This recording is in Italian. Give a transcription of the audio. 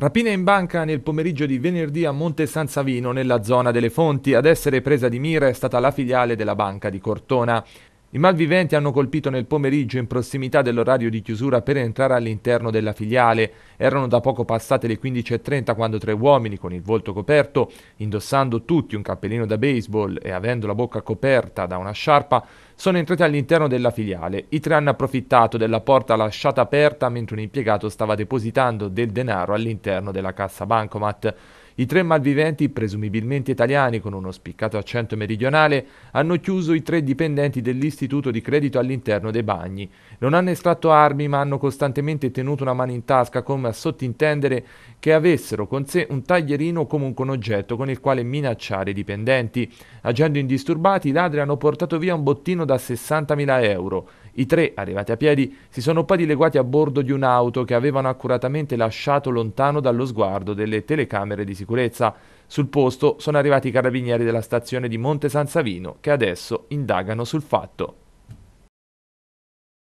Rapina in banca nel pomeriggio di venerdì a Monte San Savino, nella zona delle Fonti. Ad essere presa di mira è stata la filiale della banca di Cortona. I malviventi hanno colpito nel pomeriggio in prossimità dell'orario di chiusura per entrare all'interno della filiale. Erano da poco passate le 15.30 quando tre uomini, con il volto coperto, indossando tutti un cappellino da baseball e avendo la bocca coperta da una sciarpa, sono entrati all'interno della filiale. I tre hanno approfittato della porta lasciata aperta mentre un impiegato stava depositando del denaro all'interno della cassa bancomat. I tre malviventi, presumibilmente italiani con uno spiccato accento meridionale, hanno chiuso i tre dipendenti dell'istituto di credito all'interno dei bagni. Non hanno estratto armi ma hanno costantemente tenuto una mano in tasca come a sottintendere che avessero con sé un taglierino o comunque un oggetto con il quale minacciare i dipendenti. Agendo indisturbati, i ladri hanno portato via un bottino da 60.000 euro. I tre, arrivati a piedi, si sono poi dileguati a bordo di un'auto che avevano accuratamente lasciato lontano dallo sguardo delle telecamere di sicurezza. Sul posto sono arrivati i carabinieri della stazione di Monte San Savino che adesso indagano sul fatto.